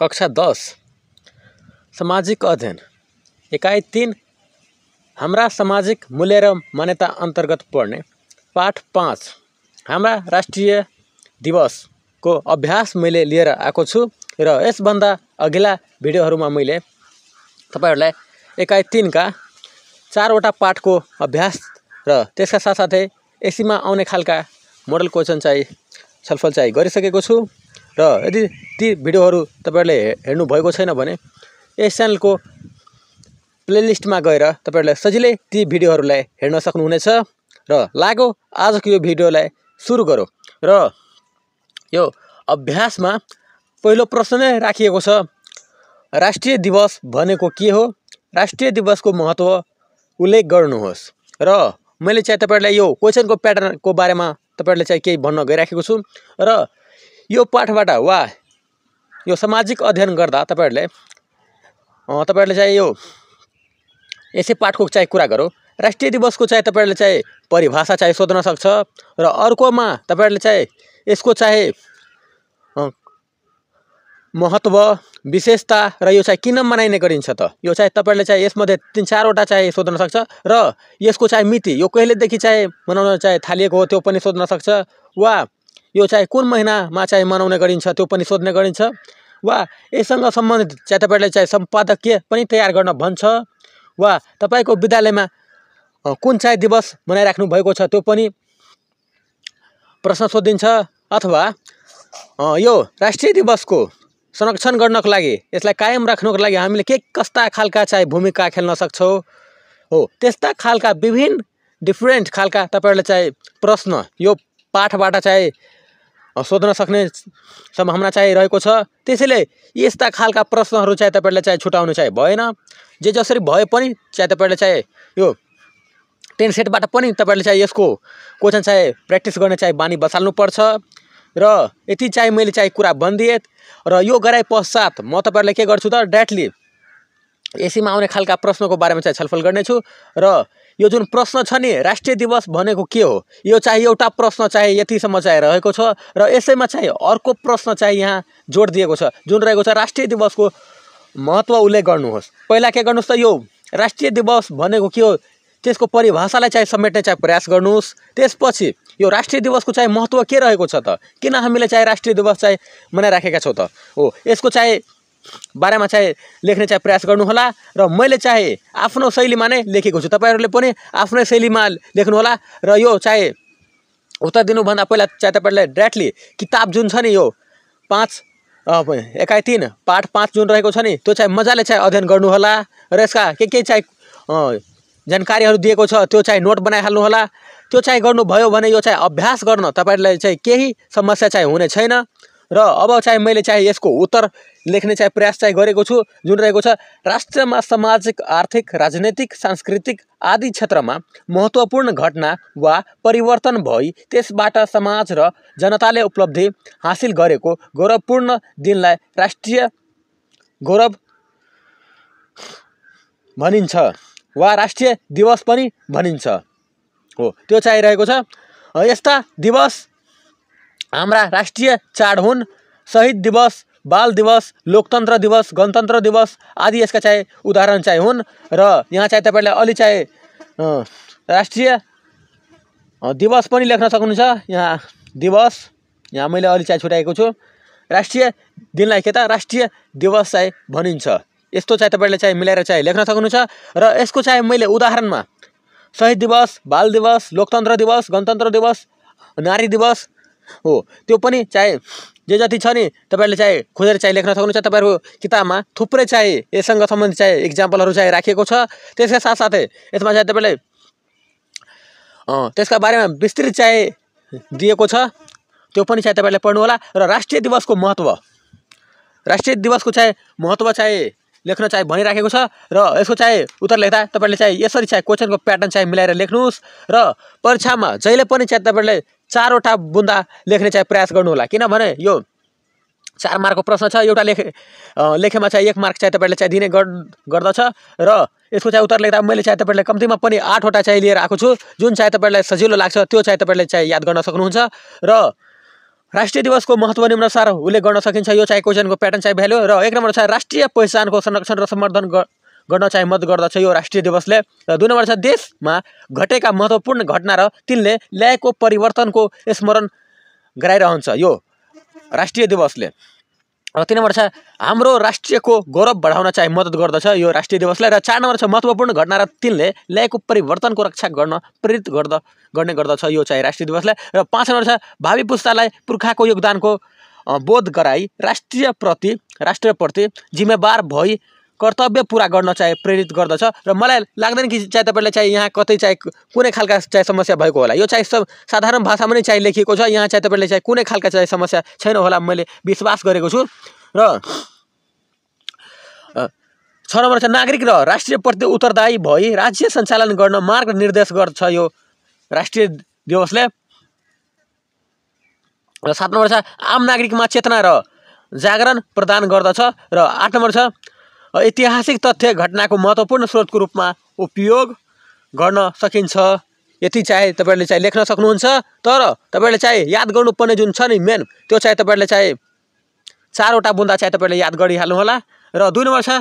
कक्षा दस सामाजिक अध्ययन एकाइ तिन हाम्रा सामाजिक मूल्य र मान्यता अन्तर्गत पढ्ने पाठ पाँच हाम्रा राष्ट्रिय दिवसको अभ्यास मैले लिएर आएको छु र यसभन्दा अघिल्ला भिडियोहरूमा मैले तपाईँहरूलाई एकाइ तिनका चारवटा पाठको अभ्यास र त्यसका साथसाथै एसीमा आउने खालका मोडल क्वेसन चाहिँ छलफल चाहिँ गरिसकेको छु र यदि ती भिडियोहरू तपाईँहरूले हेर्नुभएको छैन भने यस च्यानलको प्लेलिस्टमा गएर तपाईँहरूलाई सजिलै ती भिडियोहरूलाई हेर्न सक्नुहुनेछ र लाग्यो आजको यो भिडियोलाई सुरु गरौँ र यो अभ्यासमा पहिलो प्रश्न नै राखिएको छ राष्ट्रिय दिवस भनेको के हो राष्ट्रिय दिवसको महत्त्व उल्लेख गर्नुहोस् र मैले चाहिँ तपाईँहरूलाई यो क्वेसनको प्याटर्नको बारेमा तपाईँहरूले चाहिँ केही भन्न गइराखेको छु र यो पाठबाट वा यो सामाजिक अध्ययन गर्दा तपाईँहरूले तपाईँहरूले चाहिँ यो यसै पाठको चाहिँ कुरा गरौँ राष्ट्रिय दिवसको चाहिँ तपाईँहरूले चाहिँ परिभाषा चाहिँ सोध्न सक्छ र अर्कोमा तपाईँहरूले चाहिँ यसको चाहे महत्त्व विशेषता र यो चाहिँ किन मनाइने गरिन्छ त यो चाहिँ तपाईँहरूले चाहिँ यसमध्ये तिन चारवटा चाहिँ सोध्न सक्छ र यसको चाहिँ मिति यो कहिलेदेखि चाहिँ मनाउन चाहिँ थालिएको हो त्यो पनि सोध्न सक्छ वा यो चाहिँ कुन महिनामा चाहिँ मनाउने गरिन्छ त्यो पनि सोध्ने गरिन्छ वा यससँग सम्बन्धित चाहिँ तपाईँहरूले चाहिँ सम्पादकीय पनि तयार गर्न भन्छ वा तपाईँको विद्यालयमा कुन चाहिँ दिवस मनाइराख्नु भएको छ त्यो पनि प्रश्न सोधिन्छ अथवा यो राष्ट्रिय दिवसको संरक्षण गर्नको लागि यसलाई कायम राख्नको लागि हामीले के कस्ता खालका चाहिँ भूमिका खेल्न सक्छौँ हो त्यस्ता खालका विभिन्न डिफ्रेन्ट खालका तपाईँहरूले चाहिँ प्रश्न यो पाठबाट चाहिँ सोध्न सक्ने सम्भावना चाहिँ रहेको छ त्यसैले यस्ता खालका प्रश्नहरू चाहिँ तपाईँहरूले चाहिँ छुट्याउनु चाहिँ भएन जे जसरी भए पनि चाहिँ तपाईँहरूले चाहिँ यो टेन सेटबाट पनि तपाईँहरूले चाहिँ यसको क्वेसन चाहिँ प्र्याक्टिस गर्ने चाहिँ बानी बसाल्नुपर्छ र यति चाहिँ मैले चाहिँ कुरा भनिदिएँ र यो गराए पश्चात म तपाईँहरूलाई के गर्छु त डाइरेक्टली एसीमा आउने खालका प्रश्नको बारेमा चाहिँ छलफल गर्नेछु र यो जुन प्रश्न छ नि राष्ट्रिय दिवस भनेको के हो यो चाहिँ एउटा प्रश्न चाहिँ यतिसम्म चाहिँ रहेको छ र यसैमा चाहिँ अर्को प्रश्न चाहिँ यहाँ जोड दिएको छ जुन रहेको छ राष्ट्रिय दिवसको महत्त्व उल्लेख गर्नुहोस् पहिला के गर्नुहोस् त यो राष्ट्रिय दिवस भनेको के हो त्यसको परिभाषालाई चाहिँ समेट्ने चाहिँ प्रयास गर्नुहोस् त्यसपछि यो राष्ट्रिय दिवसको चाहिँ महत्त्व के रहेको छ त किन हामीले चाहिँ राष्ट्रिय दिवस चाहिँ मनाइराखेका छौँ त हो यसको चाहिँ बारेमा चाहिँ लेख्ने चाहिँ प्रयास गर्नुहोला र मैले चाहे आफ्नो शैलीमा नै लेखेको छु तपाईँहरूले पनि आफ्नै शैलीमा लेख्नुहोला र यो चाहे उत्तर दिनुभन्दा पहिला चाहिँ तपाईँहरूलाई डाइरेक्टली किताब जुन छ नि यो पाँच एकाइ तिन पाठ पाँच जुन रहेको छ नि त्यो चाहिँ मजाले चाहिँ अध्ययन गर्नुहोला र यसका के के चाहिँ जानकारीहरू दिएको छ त्यो चाहिँ नोट बनाइहाल्नुहोला त्यो चाहिँ गर्नुभयो भने यो चाहिँ अभ्यास गर्न तपाईँहरूलाई चाहिँ केही समस्या चाहिँ हुने छैन र अब चाहिँ मैले चाहिँ यसको उत्तर लेख्ने चाहिँ प्रयास चाहिँ गरेको छु जुन रहेको छ राष्ट्रमा सामाजिक आर्थिक राजनैतिक सांस्कृतिक आदि क्षेत्रमा महत्त्वपूर्ण घटना वा परिवर्तन भई त्यसबाट समाज र जनताले उपलब्धि हासिल गरेको गौरवपूर्ण दिनलाई राष्ट्रिय गौरव भनिन्छ वा राष्ट्रिय दिवस पनि भनिन्छ हो त्यो चाहिँ रहेको छ यस्ता दिवस हाम्रा राष्ट्रिय चाड हुन् शहीद दिवस बाल दिवस लोकतन्त्र दिवस गणतन्त्र दिवस आदि यसका चाहिँ उदाहरण चाहिँ हुन् र यहाँ चाहिँ तपाईँलाई अलि चाहिँ राष्ट्रिय दिवस पनि लेख्न सक्नुहुन्छ यहाँ दिवस यहाँ मैले अलि चाहिँ छुट्याएको छु राष्ट्रिय दिनलाई के त राष्ट्रिय दिवस चाहिँ भनिन्छ यस्तो चाहिँ तपाईँले चाहिँ मिलाएर चाहिँ लेख्न सक्नुहुन्छ र यसको चाहिँ मैले उदाहरणमा शहीद दिवस बाल दिवस लोकतन्त्र दिवस गणतन्त्र दिवस नारी दिवस हो त्यो पनि चाहे जे जति छ नि तपाईँहरूले चाहे खोजेर चाहिँ लेख्न सक्नुहुन्छ तपाईँहरूको किताबमा थुप्रै चाहे यससँग सम्बन्धित चाहे इक्जाम्पलहरू चाहिँ राखिएको छ त्यसका साथसाथै यसमा चाहे तपाईँले त्यसका बारेमा विस्तृत चाहे दिएको छ त्यो पनि चाहे तपाईँले पढ्नुहोला र राष्ट्रिय दिवसको महत्त्व राष्ट्रिय दिवसको चाहे महत्त्व चाहे लेख्न चाहे भनिराखेको छ र यसको चाहे उत्तर लेख्दा तपाईँले चाहे यसरी चाहे क्वेसनको प्याटर्न चाहे मिलाएर लेख्नुहोस् र परीक्षामा जहिले पनि चाहे तपाईँले चारवटा बुन्दा लेख्ने चाहिँ प्रयास गर्नु होला किनभने यो चार मार्कको प्रश्न छ एउटा लेखे लेखेमा चाहिँ एक मार्क चाहिँ तपाईँले चाहिँ दिने गर्दछ र यसको चाहिँ उत्तर लेख्दा मैले चाहिँ तपाईँलाई कम्तीमा पनि आठवटा चाहिँ लिएर आएको छु जुन चाहिँ तपाईँलाई सजिलो लाग्छ त्यो चाहिँ तपाईँले चाहिँ याद गर्न सक्नुहुन्छ र राष्ट्रिय दिवसको महत्त्व निम्नसार उल्लेख गर्न सकिन्छ यो चाहिँ क्वेसनको प्याटर्न चाहिँ भ्याल्यो र एक नम्बर छ राष्ट्रिय पहिचानको संरक्षण र सम्वर्धन गर्न चाहिँ मद्दत गर्दछ यो राष्ट्रिय दिवसले र दुई नम्बर छ देशमा घटेका महत्त्वपूर्ण घटना र तिनले ल्याएको परिवर्तनको स्मरण गराइरहन्छ यो राष्ट्रिय दिवसले र तिन नम्बर छ हाम्रो राष्ट्रियको गौरव बढाउन चाहिँ मद्दत गर्दछ यो राष्ट्रिय दिवसलाई र चार नम्बर छ महत्त्वपूर्ण घटना र तिनले ल्याएको परिवर्तनको रक्षा गर्न प्रेरित गर्द गर्ने गर्दछ यो चाहिँ राष्ट्रिय दिवसलाई र पाँच नम्बर छ भावी पुस्तालाई पुर्खाको योगदानको बोध गराई राष्ट्रियप्रति राष्ट्रप्रति जिम्मेवार भई कर्तव्य पुरा गर्न चाहे प्रेरित गर्दछ र मलाई लाग्दैन कि चाहे तपाईँलाई चाहे यहाँ कतै चाहे कुनै खालका चाहे समस्या भएको होला यो चाहे सब साधारण भाषामा नै चाहे लेखिएको छ यहाँ चाहिँ तपाईँले चाहिँ कुनै खालका चाहे समस्या छैन होला मैले विश्वास गरेको छु र छ नम्बर छ नागरिक र राष्ट्रिय प्रति उत्तरदायी भई राज्य सञ्चालन गर्न मार्ग निर्देश गर्छ यो राष्ट्रिय दिवसले र सात नम्बर छ आम नागरिकमा चेतना र जागरण प्रदान गर्दछ र आठ नम्बर छ ऐतिहासिक तथ्य घटनाको महत्त्वपूर्ण स्रोतको रूपमा उपयोग गर्न सकिन्छ यति चाहे तपाईँहरूले चाहे लेख्न सक्नुहुन्छ तर तपाईँहरूले चाहे याद गर्नुपर्ने जुन छ नि मेन त्यो चाहे तपाईँहरूले चाहे चारवटा बुन्दा चाहे तपाईँहरूले याद गरिहाल्नुहोला र दुई नम्बर छ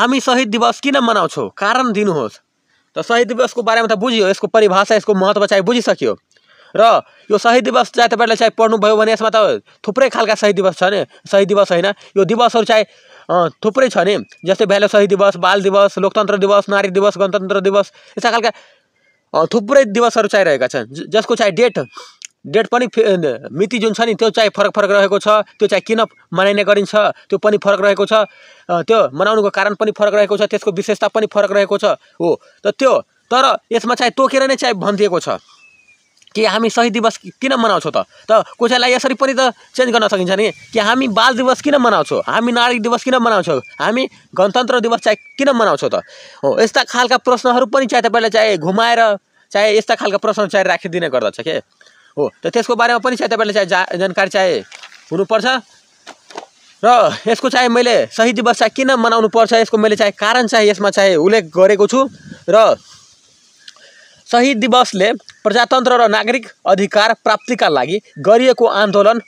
हामी शहीद दिवस किन मनाउँछौँ कारण दिनुहोस् त शहीद दिवसको बारेमा त बुझियो यसको परिभाषा यसको महत्त्व चाहे बुझिसक्यो र यो शहीद दिवस चाहे तपाईँहरूले चाहे पढ्नुभयो भने यसमा त थुप्रै खालका शहीद दिवस छ नि शहीद दिवस होइन यो दिवसहरू चाहे थुप्रै छ नि जस्तै बाल सही दिवस बाल दिवस लोकतन्त्र दिवस नारी दिवस गणतन्त्र दिवस यस्ता खालका थुप्रै दिवसहरू चाहिरहेका छन् जसको चाहिँ डेट डेट पनि मिति जुन छ नि त्यो चाहिँ फरक फरक रहेको छ त्यो चाहिँ किन मनाइने गरिन्छ त्यो पनि फरक रहेको छ त्यो मनाउनुको कारण पनि फरक रहेको छ त्यसको विशेषता पनि फरक रहेको छ हो त त्यो तर यसमा चाहिँ तोकेर नै चाहिँ भनिदिएको छ कि हामी शहीद दिवस किन मनाउँछौँ त त कसैलाई यसरी पनि त चेन्ज गर्न सकिन्छ नि कि हामी बाल दिवस किन मनाउँछौँ हामी नारी दिवस किन मनाउँछौँ हामी गणतन्त्र दिवस चाहिँ किन मनाउँछौँ त हो यस्ता खालका प्रश्नहरू पनि चाहे तपाईँलाई चाहे घुमाएर चाहे यस्ता खालका प्रश्न चाहिँ राखिदिने गर्दछ के हो त त्यसको बारेमा पनि चाहे तपाईँले चाहे जा जानकारी चाहे हुनुपर्छ र यसको चाहिँ मैले शहीद दिवस चाहिँ किन मनाउनु पर्छ यसको मैले चाहिँ कारण चाहिँ यसमा चाहिँ उल्लेख गरेको छु र शहीद दिवसले प्रजातन्त्र र नागरिक अधिकार प्राप्तिका लागि गरिएको आन्दोलन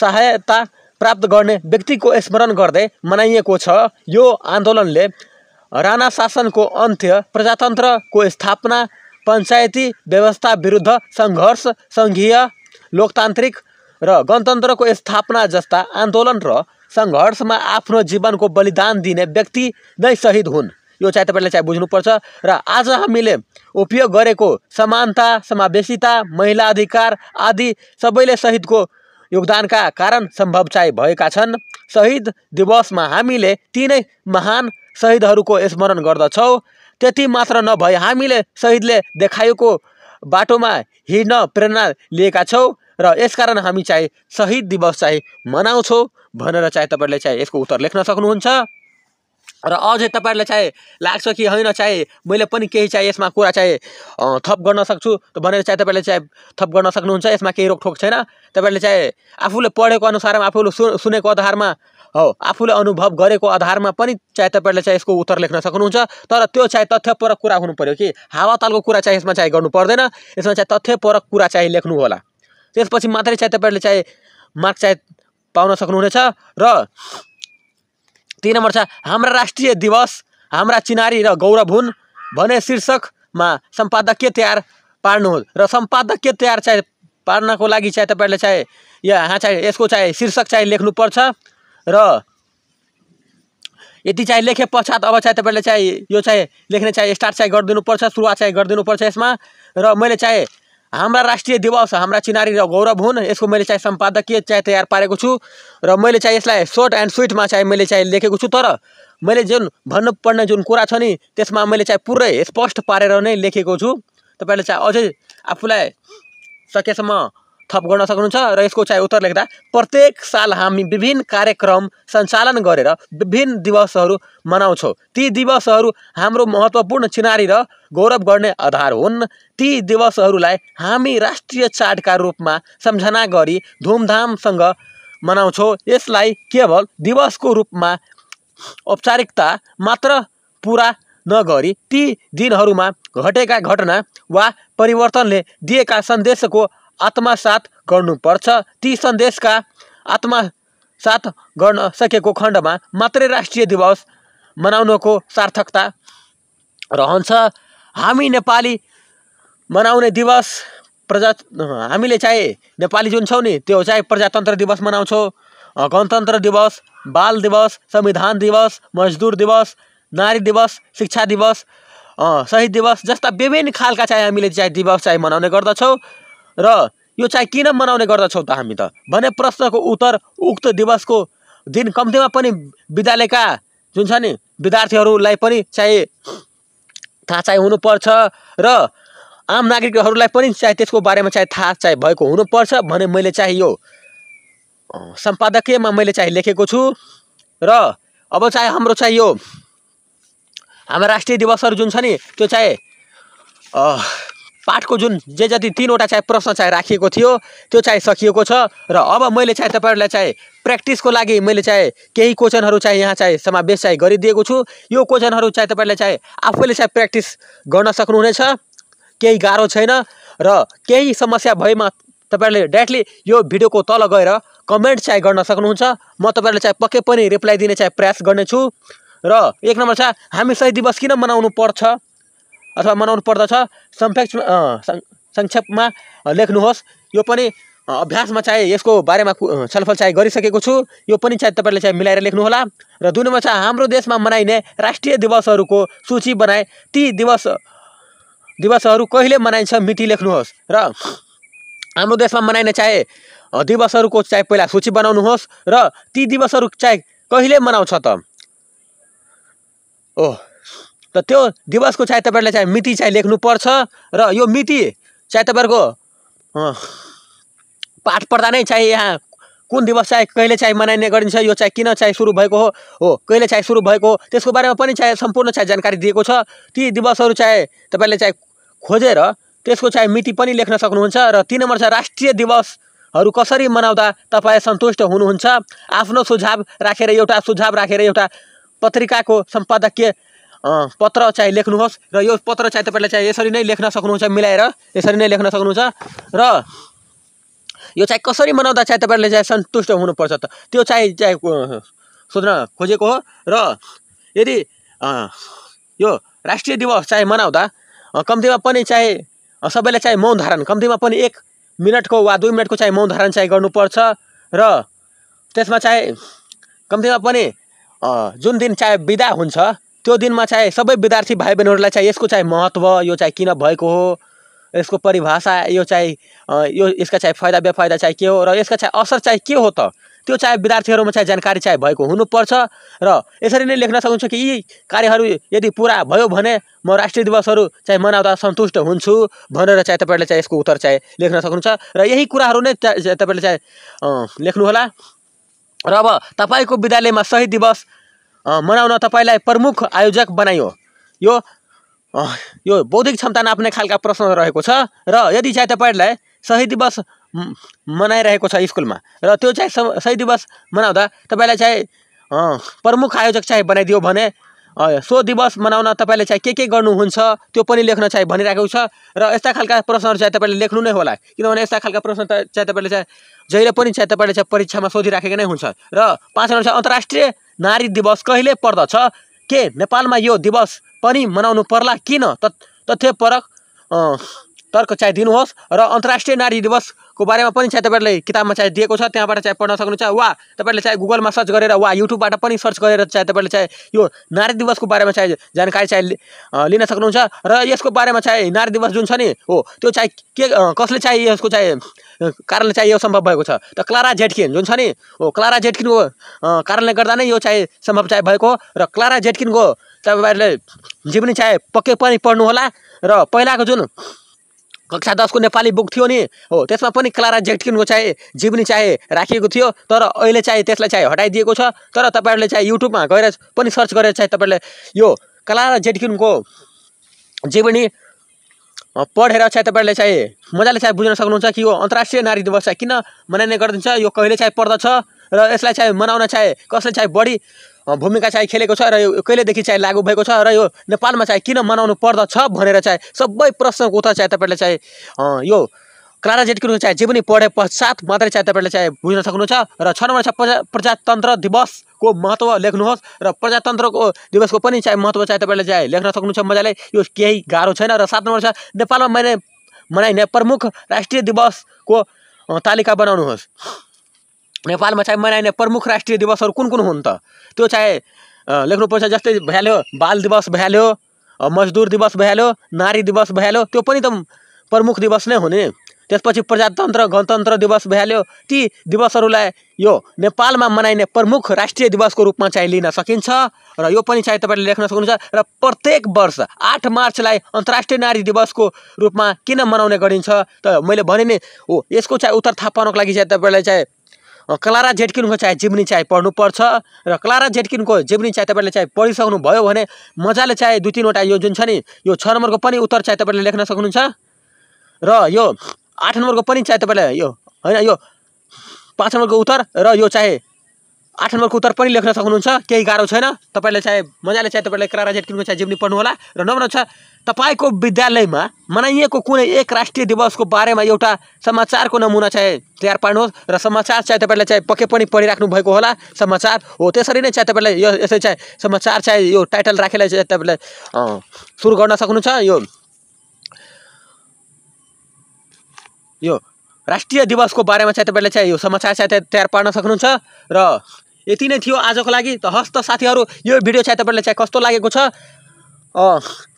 सहायता प्राप्त गर्ने व्यक्तिको स्मरण गर्दै मनाइएको छ यो आन्दोलनले राणा शासनको अन्त्य प्रजातन्त्रको स्थापना पञ्चायती व्यवस्था विरुद्ध सङ्घर्ष सङ्घीय लोकतान्त्रिक र गणतन्त्रको स्थापना जस्ता आन्दोलन र सङ्घर्षमा आफ्नो जीवनको बलिदान दिने व्यक्ति नै शहीद हुन् यो चाहिँ तपाईँले चाहिँ बुझ्नुपर्छ र आज हामीले उपयोग गरेको समानता समावेशिता महिला अधिकार आदि सबैले सहितको योगदानका कारण सम्भव चाहिँ भएका छन् शहीद दिवसमा हामीले तिनै महान शहीदहरूको स्मरण गर्दछौँ त्यति मात्र नभए हामीले शहीदले देखाएको बाटोमा हिँड्न प्रेरणा लिएका छौँ र यसकारण हामी चाहिँ शहीद दिवस चाहिँ मनाउँछौँ भनेर चाहिँ तपाईँले चाहिँ यसको उत्तर लेख्न सक्नुहुन्छ र अझै तपाईँहरूलाई चाहे लाग्छ कि होइन चाहे मैले पनि केही चाहे यसमा कुरा चाहे थप गर्न सक्छु भनेर चाहे तपाईँले चाहे थप गर्न सक्नुहुन्छ यसमा केही रोकठोक छैन तपाईँले चाहे आफूले पढेको अनुसारमा आफूले सु सुनेको आधारमा हो आफूले अनुभव गरेको आधारमा पनि चाहे तपाईँले चाहिँ यसको उत्तर लेख्न सक्नुहुन्छ तर त्यो चाहे तथ्यपरक कुरा हुनु पऱ्यो कि हावातालको कुरा चाहिँ यसमा चाहिँ गर्नु पर्दैन यसमा चाहिँ तथ्यपरक कुरा चाहिँ लेख्नु होला त्यसपछि मात्रै चाहिँ तपाईँहरूले चाहे मार्क चाहे पाउन सक्नुहुनेछ र तिन नम्बर छ हाम्रा राष्ट्रिय दिवस हाम्रा चिनारी र गौरव हुन् भने शीर्षकमा सम्पादकीय तयार पार्नुहोस् र सम्पादकीय तयार चाहे पार्नको लागि चाहे तपाईँहरूले चाहे यहाँ चाहे यसको चाहे शीर्षक चाहे लेख्नुपर्छ र यति चाहिँ लेखे पश्चात अब चाहिँ तपाईँले चाहिँ यो चाहिँ लेख्ने चाहिँ स्टार्ट चाहिँ गरिदिनुपर्छ सुरुवात चाहिँ गरिदिनुपर्छ यसमा र मैले चाहे हाम्रा राष्ट्रिय दिवस हाम्रा चिनारी र गौरव हुन् यसको मैले चाहिँ सम्पादकीय चाहिँ तयार पारेको छु र मैले चाहिँ यसलाई सर्ट एन्ड स्विटमा चाहिँ मैले चाहिँ लेखेको छु तर मैले जुन भन्नुपर्ने जुन कुरा छ नि त्यसमा मैले चाहिँ पुरै स्पष्ट पारेर नै लेखेको छु तपाईँले चाहिँ अझै आफूलाई सकेसम्म थप गर्न सक्नुहुन्छ र यसको चाहिँ उत्तर लेख्दा प्रत्येक साल हामी विभिन्न कार्यक्रम सञ्चालन गरेर विभिन्न दिवसहरू मनाउँछौँ ती दिवसहरू हाम्रो महत्त्वपूर्ण चिनारी र गौरव गर्ने आधार हुन् ती दिवसहरूलाई हामी राष्ट्रिय चाडका रूपमा सम्झना गरी धुमधामसँग मनाउँछौँ यसलाई केवल दिवसको रूपमा औपचारिकता मात्र पुरा नगरी ती दिनहरूमा घटेका घटना वा परिवर्तनले दिएका सन्देशको आत्मसात गर्नुपर्छ ती सन्देशका आत्मसात गर्न सकेको खण्डमा मात्रै राष्ट्रिय दिवस मनाउनको सार्थकता रहन्छ हामी नेपाली मनाउने दिवस प्रजा हामीले चाहे नेपाली जुन छौँ नि त्यो चाहे प्रजातन्त्र दिवस मनाउँछौँ गणतन्त्र दिवस बाल दिवस संविधान दिवस मजदुर दिवस नारी दिवस शिक्षा दिवस शहीद दिवस जस्ता विभिन्न खालका चाहिँ हामीले चाहिँ दिवस चाहिँ मनाउने गर्दछौँ र यो चाहिँ किन मनाउने गर्दछौँ त हामी त भने प्रश्नको उत्तर उक्त दिवसको दिन कम्तीमा पनि विद्यालयका जुन छ नि विद्यार्थीहरूलाई पनि चाहिँ थाहा चाहिँ हुनुपर्छ र आम नागरिकहरूलाई पनि चाहे त्यसको बारेमा चाहिँ थाहा चाहिँ भएको हुनुपर्छ भने मैले चाहिँ यो सम्पादकीयमा मैले चाहिँ लेखेको छु र अब चाहे हाम्रो चाहिँ यो हाम्रो राष्ट्रिय दिवसहरू जुन छ नि त्यो चाहिँ पाठको जुन जे जति तिनवटा चाहिँ प्रश्न चाहिँ राखिएको थियो त्यो चाहिँ सकिएको छ र अब मैले चाहिँ तपाईँहरूलाई चाहिँ प्र्याक्टिसको लागि मैले चाहिँ केही क्वेसनहरू चाहिँ यहाँ चाहिँ समावेश चाहिँ गरिदिएको छु यो क्वेसनहरू चाहिँ तपाईँले चाहिँ आफैले चाहिँ प्र्याक्टिस गर्न सक्नुहुनेछ केही गाह्रो छैन र केही समस्या भएमा तपाईँहरूले डाइरेक्टली यो भिडियोको तल गएर कमेन्ट चाहिँ गर्न सक्नुहुन्छ म तपाईँहरूलाई चाहिँ पक्कै पनि रिप्लाई दिने चाहिँ प्रयास गर्नेछु र एक नम्बर छ हामी शहीद दिवस किन मनाउनु पर्छ अथवा मनाउनु पर्दछ संक्षेप संक्षेपमा लेख्नुहोस् यो पनि अभ्यासमा चाहे यसको बारेमा छलफल चाहे गरिसकेको छु यो पनि चाहे तपाईँले चाहिँ मिलाएर लेख्नुहोला र दुई नम्बर चाहिँ हाम्रो देशमा मनाइने राष्ट्रिय दिवसहरूको सूची बनाए ती दिवस दिवसहरू कहिले मनाइन्छ मिति लेख्नुहोस् र हाम्रो देशमा मनाइने चाहे दिवसहरूको चाहे पहिला सूची बनाउनुहोस् र ती दिवसहरू चाहे कहिले मनाउँछ त ओह र त्यो दिवसको चाहिँ तपाईँहरूले चाहिँ मिति चाहिँ लेख्नुपर्छ र यो मिति चाहिँ तपाईँहरूको पाठ पढ्दा नै चाहिँ यहाँ कुन दिवस चाहिँ कहिले चाहिँ मनाइने गरिन्छ यो चाहिँ किन चाहिँ सुरु भएको हो हो कहिले चाहिँ सुरु भएको हो त्यसको बारेमा पनि चाहिँ सम्पूर्ण चाहिँ जानकारी दिएको छ ती दिवसहरू चाहे तपाईँले चाहिँ खोजेर त्यसको चाहिँ मिति पनि लेख्न सक्नुहुन्छ र तिन नम्बर चाहिँ राष्ट्रिय दिवसहरू कसरी मनाउँदा तपाईँ सन्तुष्ट हुनुहुन्छ आफ्नो सुझाव राखेर एउटा सुझाव राखेर एउटा पत्रिकाको सम्पादकीय पत्र चाहिँ लेख्नुहोस् र यो पत्र चाहिँ तपाईँले चाहिँ यसरी नै लेख्न सक्नुहुन्छ मिलाएर यसरी नै लेख्न सक्नुहुन्छ र यो चाहिँ कसरी मनाउँदा चाहिँ तपाईँहरूले चाहिँ सन्तुष्ट हुनुपर्छ त त्यो चाहिँ चाहिँ सोध्न खोजेको हो र यदि यो राष्ट्रिय दिवस चाहे मनाउँदा कम्तीमा पनि चाहे सबैले चाहिँ मौन धारण कम्तीमा पनि एक मिनटको वा दुई मिनटको चाहिँ मौन धारण चाहिँ गर्नुपर्छ र त्यसमा चाहे कम्तीमा पनि जुन दिन चाहे बिदा हुन्छ त्यो दिनमा चाहिँ सबै विद्यार्थी भाइ बहिनीहरूलाई चाहिँ यसको चाहिँ महत्त्व यो चाहिँ किन भएको हो यसको परिभाषा यो चाहिँ यो यसका चाहिँ फाइदा बेफाइदा चाहिँ के हो र यसका चाहिँ असर चाहिँ के हो त त्यो चाहिँ विद्यार्थीहरूमा चाहिँ जानकारी चाहिँ भएको हुनुपर्छ र यसरी नै लेख्न सकिन्छ कि यी कार्यहरू यदि पुरा भयो भने म राष्ट्रिय दिवसहरू चाहिँ मनाउँदा सन्तुष्ट हुन्छु भनेर चाहिँ तपाईँहरूले चाहिँ यसको उत्तर चाहिँ लेख्न सक्नुहुन्छ र यही कुराहरू नै तपाईँले चाहिँ लेख्नुहोला र अब तपाईँको विद्यालयमा सही दिवस मनाउन तपाईँलाई प्रमुख आयोजक बनाइयो यो यो बौद्धिक क्षमता नाप्ने खालका प्रश्न रहेको छ र यदि चाहिँ तपाईँहरूलाई सही दिवस मनाइरहेको छ स्कुलमा र त्यो चाहिँ सही दिवस मनाउँदा तपाईँलाई चाहिँ प्रमुख आयोजक चाहिँ बनाइदियो भने सो दिवस मनाउन तपाईँले चाहिँ के के गर्नुहुन्छ त्यो पनि लेख्न चाहिँ भनिरहेको छ र यस्ता खालका प्रश्नहरू चाहिँ तपाईँले लेख्नु नै होला किनभने यस्ता खालका प्रश्न त चाहिँ तपाईँले चाहिँ जहिले पनि चाहिँ तपाईँले चाहिँ परीक्षामा सोधिराखेको नै हुन्छ र पाँच नम्बर चाहिँ अन्तर्राष्ट्रिय नारी दिवस कहिले पर्दछ के नेपालमा यो दिवस पनि मनाउनु पर्ला किन तथ्यपरक तर्क चाहिँ दिनुहोस् र अन्तर्राष्ट्रिय नारी दिवसको बारेमा पनि चाहिँ तपाईँहरूले किताबमा चाहिँ दिएको छ त्यहाँबाट चाहिँ पढ्न सक्नुहुन्छ वा तपाईँहरूले चाहे गुगलमा सर्च गरेर वा युट्युबबाट पनि सर्च गरेर चाहिँ तपाईँहरूले चाहिँ यो नारी दिवसको बारेमा चाहिँ जानकारी चाहिँ लिन सक्नुहुन्छ र यसको बारेमा चाहिँ नारी दिवस जुन छ नि हो त्यो चाहिँ के कसले चाहिँ यसको चाहिँ कारणले चाहिँ यो सम्भव भएको छ त क्लारा जेटकिन जुन छ नि हो क्लारा जेटकिनको कारणले गर्दा नै यो चाहिँ सम्भव चाहिँ भएको र क्लारा जेटकिनको तपाईँहरूले जीवनी चाहे पक्कै पनि पढ्नुहोला र पहिलाको जुन कक्षा दसको नेपाली बुक थियो नि हो त्यसमा पनि क्लारा जेटकिनको चाहिँ जीवनी चाहिँ राखिएको थियो तर अहिले चाहिँ त्यसलाई चाहिँ हटाइदिएको छ तर तपाईँहरूले चाहिँ युट्युबमा गएर पनि सर्च गरेर चाहिँ तपाईँहरूले यो क्लारा जेटकिनको जीवनी पढेर चाहिँ तपाईँहरूले चाहिँ मजाले चाहिँ बुझ्न सक्नुहुन्छ कि यो अन्तर्राष्ट्रिय नारी दिवस चाहिँ किन मनाइने गरिदिन्छ यो कहिले चाहिँ पर्दछ र यसलाई चाहिँ मनाउन चाहे कसले चाहिँ बढी भूमिका चाहिँ खेलेको छ र यो कहिलेदेखि चाहिँ लागू भएको छ र यो नेपालमा चाहिँ किन मनाउनु पर्दछ भनेर चाहिँ सबै प्रश्नको उत्तर चाहिँ तपाईँले चाहिँ यो क्लारा जेटकिनको चाहिँ पनि पढे पश्चात मात्रै चाहिँ तपाईँले चाहिँ बुझ्न सक्नुहुन्छ र छ नम्बर छ प्रजा प्रजातन्त्र दिवसको महत्त्व लेख्नुहोस् र प्रजातन्त्रको दिवसको पनि चाहिँ महत्त्व चाहिँ तपाईँले चाहिँ लेख्न सक्नुहुन्छ मजाले यो केही गाह्रो छैन र सात नम्बर छ नेपालमा मैले मनाइने प्रमुख राष्ट्रिय दिवसको तालिका बनाउनुहोस् नेपालमा चाहिँ मनाइने प्रमुख राष्ट्रिय दिवसहरू कुन कुन हुन् त त्यो चाहे लेख्नुपर्छ जस्तै भइहाल्यो बाल दिवस भइहाल्यो मजदुर दिवस भइहाल्यो नारी दिवस भइहाल्यो त्यो पनि त प्रमुख दिवस नै हुने त्यसपछि प्रजातन्त्र गणतन्त्र दिवस भइहाल्यो ती दिवसहरूलाई यो नेपालमा मनाइने प्रमुख राष्ट्रिय दिवसको रूपमा चाहिँ लिन सकिन्छ र यो पनि चाहिँ तपाईँले लेख्न सक्नुहुन्छ र प्रत्येक वर्ष आठ मार्चलाई अन्तर्राष्ट्रिय नारी दिवसको रूपमा किन मनाउने गरिन्छ त मैले भने नि हो यसको चाहिँ उत्तर थाहा पाउनको लागि चाहिँ तपाईँलाई चाहिँ र क्लारा जेटकिनको चाहिँ जिम्नी चाहिँ पढ्नुपर्छ र क्लारा जेटकिनको जिम्नी चाहिँ तपाईँले चाहिँ पढिसक्नुभयो भने मजाले चाहिँ दुई तिनवटा यो जुन छ नि यो छ नम्बरको पनि उत्तर चाहिँ तपाईँले लेख्न सक्नुहुन्छ र यो आठ नम्बरको पनि चाहिँ तपाईँले यो होइन यो पाँच नम्बरको उत्तर र यो चाहिँ आठ नम्बरको उत्तर पनि लेख्न सक्नुहुन्छ केही गाह्रो छैन तपाईँले चाहे मजाले चाहे तपाईँले क्रारा जेट किन्नु चाहे जिम्नी पढ्नु होला र नम्बर छ तपाईँको विद्यालयमा मनाइएको कुनै एक राष्ट्रिय दिवसको बारेमा एउटा समाचारको नमुना चाहे तयार पार्नुहोस् र समाचार चाहे तपाईँले चाहे पक्कै पनि पढिराख्नु भएको होला समाचार हो त्यसरी नै चाहे तपाईँले यो यसै चाहे समाचार चाहे यो टाइटल राखेर चाहिँ तपाईँले सुरु गर्न सक्नुहुन्छ यो यो राष्ट्रिय दिवसको बारेमा चाहिँ तपाईँले चाहिँ यो समाचार चाहिँ तयार पार्न सक्नुहुन्छ र यति नै थियो आजको लागि त हस्त साथीहरू यो भिडियो चाहिँ तपाईँलाई चाहिँ कस्तो लागेको छ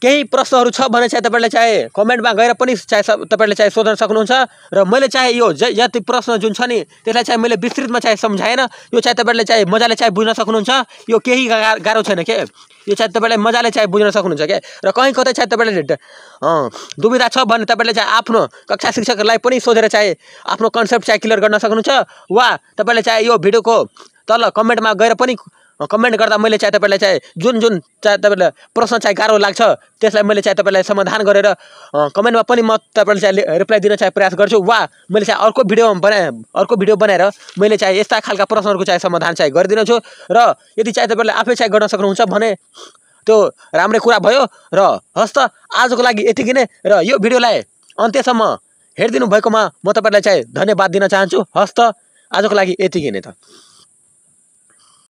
केही प्रश्नहरू छ भने चाहिँ तपाईँले चाहे कमेन्टमा गएर पनि चाहे तपाईँले चाहे सोध्न सक्नुहुन्छ र मैले चाहे यो जति प्रश्न जुन छ नि त्यसलाई चाहिँ मैले विस्तृतमा चाहे सम्झाएन यो चाहिँ तपाईँले चाहे मजाले चाहे बुझ्न सक्नुहुन्छ यो केही गाह्रो छैन के यो चाहिँ तपाईँले मजाले चाहे बुझ्न सक्नुहुन्छ के र कहीँ कतै चाहिँ तपाईँले दुविधा छ भने तपाईँले चाहे आफ्नो कक्षा शिक्षकलाई पनि सोधेर चाहे आफ्नो कन्सेप्ट चाहे क्लियर गर्न सक्नुहुन्छ वा तपाईँले चाहे यो भिडियोको तल कमेन्टमा गएर पनि कमेन्ट गर्दा मैले चाहे तपाईँलाई चाहे जुन जुन चाहे तपाईँलाई प्रश्न चाहे गाह्रो लाग्छ त्यसलाई मैले चाहे तपाईँलाई समाधान गरेर कमेन्टमा पनि म तपाईँलाई चाहिँ रिप्लाई दिन चाहे प्रयास गर्छु वा मैले चाहे अर्को भिडियो बनाए अर्को भिडियो बनाएर मैले चाहे यस्ता खालका प्रश्नहरूको चाहे समाधान चाहे गरिदिनेछु र यदि चाहे तपाईँले आफै चाहिँ गर्न सक्नुहुन्छ भने त्यो राम्रै कुरा भयो र हस् त आजको लागि यतिकै नै र यो भिडियोलाई अन्त्यसम्म हेरिदिनु भएकोमा म तपाईँलाई चाहे धन्यवाद दिन चाहन्छु हस् त आजको लागि यतिकै नै त